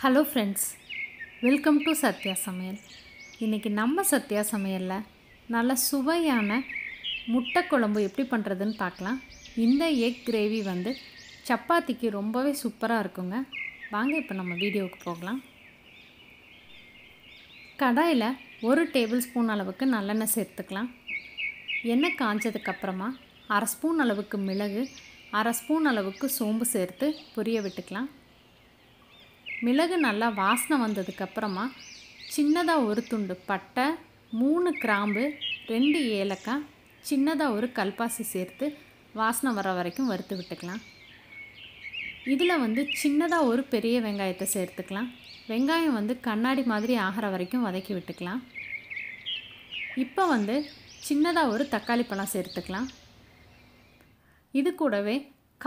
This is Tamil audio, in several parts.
hello friends welcome to Sathya Samayal இன்றைக்கி நம்ம சத்யா சமையலில் நல்ல சுவையான முட்டை குழம்பு எப்படி பண்ணுறதுன்னு பார்க்கலாம் இந்த எக் கிரேவி வந்து சப்பாத்திக்கு ரொம்பவே சூப்பராக இருக்குங்க வாங்க இப்போ நம்ம வீடியோவுக்கு போகலாம் கடாயில் ஒரு டேபிள் ஸ்பூன் அளவுக்கு நல்லெண்ணெய் சேர்த்துக்கலாம் எண்ணெய் காஞ்சதுக்கப்புறமா அரை ஸ்பூன் அளவுக்கு மிளகு அரை ஸ்பூன் அளவுக்கு சோம்பு சேர்த்து புரிய விட்டுக்கலாம் மிளகு நல்லா வாசனை வந்ததுக்கப்புறமா சின்னதாக ஒரு துண்டு பட்டை மூணு கிராம்பு ரெண்டு ஏலக்காய் சின்னதாக ஒரு கல்பாசி சேர்த்து வாசனை வர வரைக்கும் வறுத்து விட்டுக்கலாம் இதில் வந்து சின்னதாக ஒரு பெரிய வெங்காயத்தை சேர்த்துக்கலாம் வெங்காயம் வந்து கண்ணாடி மாதிரி ஆகிற வரைக்கும் வதக்கி விட்டுக்கலாம் இப்போ வந்து சின்னதாக ஒரு தக்காளி பழம் சேர்த்துக்கலாம் இது கூடவே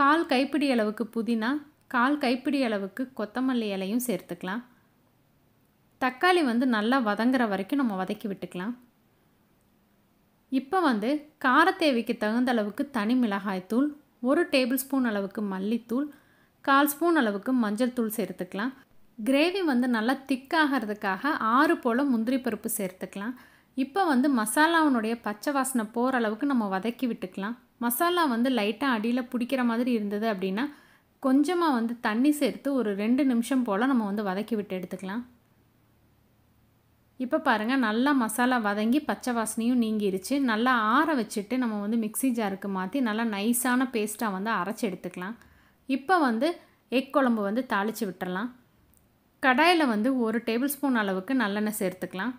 கால் கைப்பிடி அளவுக்கு புதினா கால் கைப்பிடி அளவுக்கு கொத்தமல்லி இலையும் சேர்த்துக்கலாம் தக்காளி வந்து நல்லா வதங்குற வரைக்கும் நம்ம வதக்கி விட்டுக்கலாம் இப்போ வந்து காரத்தேவைக்கு தகுந்த அளவுக்கு தனி மிளகாய்த்தூள் ஒரு டேபிள் ஸ்பூன் அளவுக்கு மல்லித்தூள் கால் ஸ்பூன் அளவுக்கு மஞ்சள் தூள் சேர்த்துக்கலாம் கிரேவி வந்து நல்லா திக்காகிறதுக்காக ஆறு போல் முந்திரி பருப்பு சேர்த்துக்கலாம் இப்போ வந்து மசாலாவினுடைய பச்சை வாசனை போகிற அளவுக்கு நம்ம வதக்கி விட்டுக்கலாம் மசாலா வந்து லைட்டாக அடியில் பிடிக்கிற மாதிரி இருந்தது அப்படின்னா கொஞ்சமாக வந்து தண்ணி சேர்த்து ஒரு ரெண்டு நிமிஷம் போல் நம்ம வந்து வதக்கி விட்டு எடுத்துக்கலாம் இப்போ பாருங்கள் நல்லா மசாலா வதங்கி பச்சை வாசனையும் நீங்கிருச்சு நல்லா ஆற வச்சுட்டு நம்ம வந்து மிக்சி ஜாருக்கு மாற்றி நல்லா நைஸான பேஸ்ட்டாக வந்து அரைச்சி எடுத்துக்கலாம் இப்போ வந்து எக் குழம்பு வந்து தாளித்து விட்டுடலாம் கடாயில் வந்து ஒரு டேபிள் ஸ்பூன் அளவுக்கு நல்லெண்ணெய் சேர்த்துக்கலாம்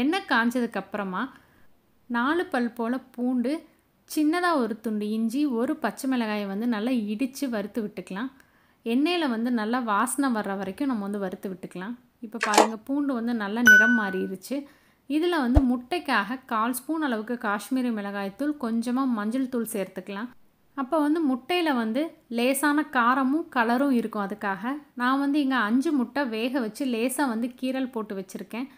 எண்ணெய் காஞ்சதுக்கப்புறமா நாலு பல் போல் பூண்டு சின்னதாக ஒரு துண்டு இஞ்சி ஒரு பச்சை மிளகாயை வந்து நல்லா இடித்து வறுத்து விட்டுக்கலாம் எண்ணெயில் வந்து நல்லா வாசனை வர்ற வரைக்கும் நம்ம வந்து வறுத்து விட்டுக்கலாம் இப்போ பாருங்கள் பூண்டு வந்து நல்லா நிறம் மாறிடுச்சு இதில் வந்து முட்டைக்காக கால் ஸ்பூன் அளவுக்கு காஷ்மீரி மிளகாய்த்தூள் கொஞ்சமாக மஞ்சள் தூள் சேர்த்துக்கலாம் அப்போ வந்து முட்டையில் வந்து லேசான காரமும் கலரும் இருக்கும் அதுக்காக நான் வந்து இங்கே அஞ்சு முட்டை வேக வச்சு லேசாக வந்து கீரல் போட்டு வச்சுருக்கேன்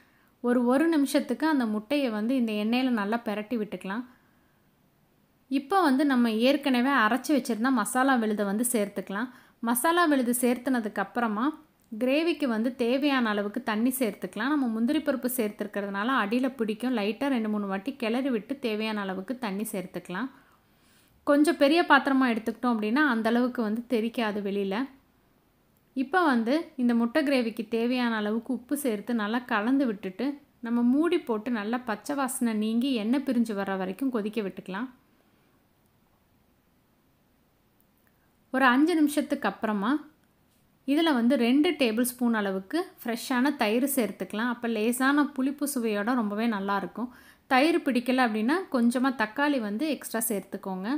ஒரு ஒரு நிமிஷத்துக்கு அந்த முட்டையை வந்து இந்த எண்ணெயில் நல்லா பெரட்டி விட்டுக்கலாம் இப்போ வந்து நம்ம ஏற்கனவே அரைச்சி வச்சுருந்தா மசாலா விழுதை வந்து சேர்த்துக்கலாம் மசாலா விழுது சேர்த்துனதுக்கப்புறமா கிரேவிக்கு வந்து தேவையான அளவுக்கு தண்ணி சேர்த்துக்கலாம் நம்ம முந்திரி பருப்பு சேர்த்துருக்கிறதுனால அடியில் பிடிக்கும் லைட்டாக ரெண்டு மூணு வாட்டி கிளறி விட்டு தேவையான அளவுக்கு தண்ணி சேர்த்துக்கலாம் கொஞ்சம் பெரிய பாத்திரமாக எடுத்துக்கிட்டோம் அப்படின்னா அந்தளவுக்கு வந்து தெரிக்காது வெளியில் இப்போ வந்து இந்த முட்டை கிரேவிக்கு தேவையான அளவுக்கு உப்பு சேர்த்து நல்லா கலந்து விட்டுட்டு நம்ம மூடி போட்டு நல்லா பச்சை வாசனை நீங்கி எண்ணெய் பிரிஞ்சு வர்ற வரைக்கும் கொதிக்க விட்டுக்கலாம் ஒரு அஞ்சு நிமிஷத்துக்கு அப்புறமா இதில் வந்து ரெண்டு டேபிள் ஸ்பூன் அளவுக்கு ஃப்ரெஷ்ஷான தயிர் சேர்த்துக்கலாம் அப்போ லேசான புளிப்பு சுவையோட ரொம்பவே நல்லாயிருக்கும் தயிர் பிடிக்கலை அப்படின்னா கொஞ்சமாக தக்காளி வந்து எக்ஸ்ட்ரா சேர்த்துக்கோங்க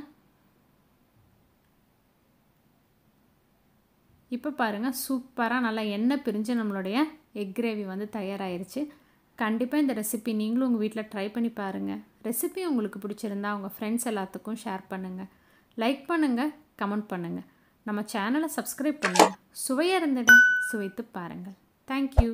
இப்போ பாருங்கள் சூப்பராக நல்லா எண்ணெய் பிரிஞ்சு நம்மளுடைய எக் கிரேவி வந்து தயாராகிருச்சு கண்டிப்பாக இந்த ரெசிபி நீங்களும் உங்கள் வீட்டில் ட்ரை பண்ணி பாருங்கள் ரெசிபி உங்களுக்கு பிடிச்சிருந்தா உங்கள் ஃப்ரெண்ட்ஸ் எல்லாத்துக்கும் ஷேர் பண்ணுங்கள் லைக் பண்ணுங்கள் கமெண்ட் பண்ணுங்கள் நம்ம சேனலை சப்ஸ்கிரைப் பண்ணுங்கள் சுவையாக இருந்தது சுவைத்து பாருங்கள் தேங்க்யூ